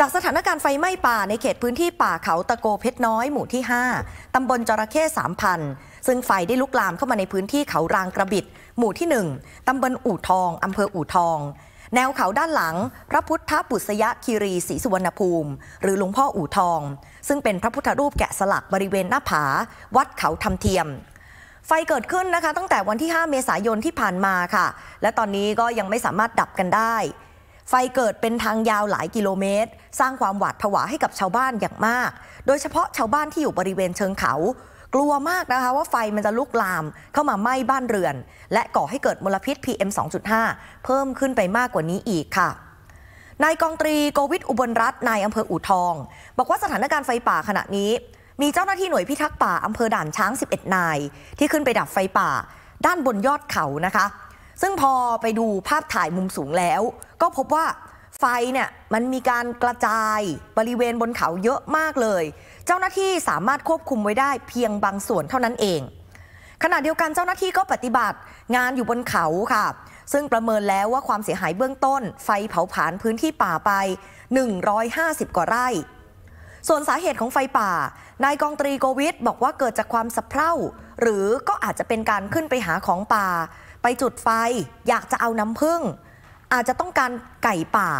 จากสถานการณ์ไฟไหม้ป่าในเขตพื้นที่ป่าเขาตะโกเพชรน้อยหมู่ที่ 5 ตำบลจระเข้สามพัน ซึ่งไฟได้ลุกลามเข้ามาในพื้นที่เขารางกระบิด หมู่ที่ 1 ตำบลอู่ทอง อำเภออู่ทอง แนวเขาด้านหลัง พระพุทธปุษยคีรีศรีสุวรรณภูมิ หรือหลวงพ่ออู่ทอง ซึ่งเป็นพระพุทธรูปแกะสลักบริเวณหน้าผา วัดเขาทำเทียม ไฟเกิดขึ้นนะคะ ตั้งแต่วันที่ 5 เมษายนที่ผ่านมาค่ะ และตอนนี้ก็ยังไม่สามารถดับกันได้ไฟเกิดเป็นทางยาวหลายกิโลเมตร สร้างความหวาดผวาให้กับชาวบ้านอย่างมาก โดยเฉพาะชาวบ้านที่อยู่บริเวณเชิงเขา กลัวมากนะคะว่าไฟมันจะลุกลามเข้ามาไหม้บ้านเรือน และก่อให้เกิดมลพิษ PM 2.5 เพิ่มขึ้นไปมากกว่านี้อีกค่ะนายกองตรีโกวิทอุบลรัตน์นายอำเภออู่ทอง บอกว่าสถานการณ์ไฟป่าขณะนี้ มีเจ้าหน้าที่หน่วยพิทักษ์ป่าอำเภอด่านช้าง 11นายที่ขึ้นไปดับไฟป่า ด้านบนยอดเขานะคะซึ่งพอไปดูภาพถ่ายมุมสูงแล้ว ก็พบว่าไฟเนี่ยมันมีการกระจายบริเวณบนเขาเยอะมากเลย เจ้าหน้าที่สามารถควบคุมไว้ได้เพียงบางส่วนเท่านั้นเอง ขณะเดียวกันเจ้าหน้าที่ก็ปฏิบัติงานอยู่บนเขาค่ะ ซึ่งประเมินแล้วว่าความเสียหายเบื้องต้น ไฟเผาผลาญพื้นที่ป่าไป 150กว่าไร่ส่วนสาเหตุของไฟป่านายกองตรีโกวิทบอกว่าเกิดจากความสะเพร่า หรือก็อาจจะเป็นการขึ้นไปหาของป่าไปจุดไฟอยากจะเอาน้ำผึ้งอาจจะต้องการไก่ป่า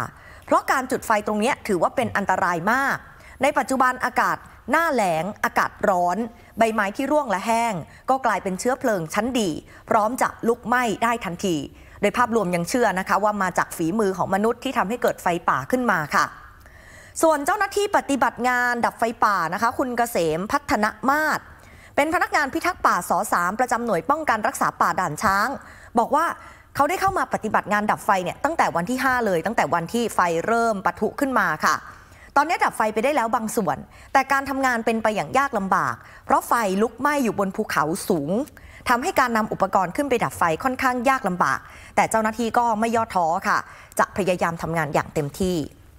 เพราะการจุดไฟตรงนี้ถือว่าเป็นอันตรายมาก ในปัจจุบันอากาศ หน้าแหลง อากาศร้อน ใบไม้ที่ร่วงและแห้ง ก็กลายเป็นเชื้อเพลิงชั้นดี พร้อมจะลุกไหม้ได้ทันทีโดยภาพรวมยังเชื่อนะคะว่ามาจากฝีมือของมนุษย์ที่ทำให้เกิดไฟป่าขึ้นมาค่ะ ส่วนเจ้าหน้าที่ปฏิบัติงานดับไฟป่านะคะ คุณเกษมพัฒนมาศเป็นพนักงานพิทักษ์ป่าสอสามประจำหน่วยป้องกันรักษาป่าด่านช้าง บอกว่าเขาได้เข้ามาปฏิบัติงานดับไฟเนี่ยตั้งแต่วันที่ 5 เลย ตั้งแต่วันที่ไฟเริ่มปะทุขึ้นมาค่ะ ตอนนี้ดับไฟไปได้แล้วบางส่วน แต่การทำงานเป็นไปอย่างยากลำบาก เพราะไฟลุกไหม้อยู่บนภูเขาสูงทำให้การนำอุปกรณ์ขึ้นไปดับไฟค่อนข้างยากลำบาก แต่เจ้าหน้าที่ก็ไม่ย่อท้อค่ะ จะพยายามทำงานอย่างเต็มที่